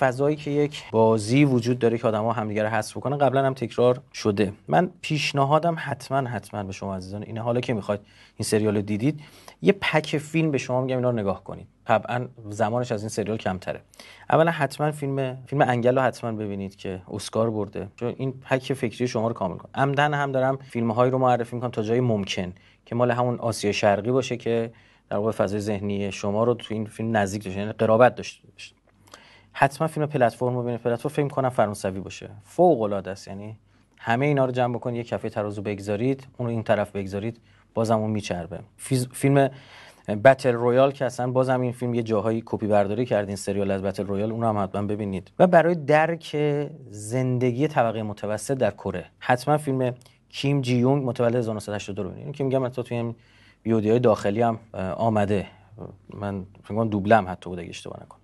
فضایی که یک بازی وجود داره که آدما همدیگه رو حذف بکنه قبلا هم تکرار شده من پیشنهادم حتما حتما به شما عزیزان اینه حالا که میخواید این سریال رو دیدید یه پک فیلم به شما میگم اینا رو نگاه کنید طبعا زمانش از این سریال کمتره اولا حتما فیلم فیلم انگل رو حتما ببینید که اسکار برده چون این پک فکری شما رو کامل کنه عمدن هم دارم هایی رو معرفی میکنم تا جای ممکن که مال همون آسیا شرقی باشه که در واقع فضای ذهنی شما رو تو این فیلم نزدیک بشه یعنی قرابت داشته باشه حتما فیلم پلتفرم رو ببینید پلتفرم فکر کنم فرانسوی باشه فوق العاده است یعنی همه اینا رو جمع بکنید یه کفه ترازو بگذارید اون رو این طرف بگذارید بازم اون میچربه فیلم بتل رویال که اصلا بازم این فیلم یه جاهایی کپی برداری کرد این سریال از بتل رویال اون رو هم حتما ببینید و برای درک زندگی طبقه متوسط در کره حتما فیلم کیم جی یونگ متولد 1982 رو ببینید که میگم حتی توی بیودی ویدیوهای داخلی هم آمده من فکر کنم دوبلم حتی بوده اشتباه نکنم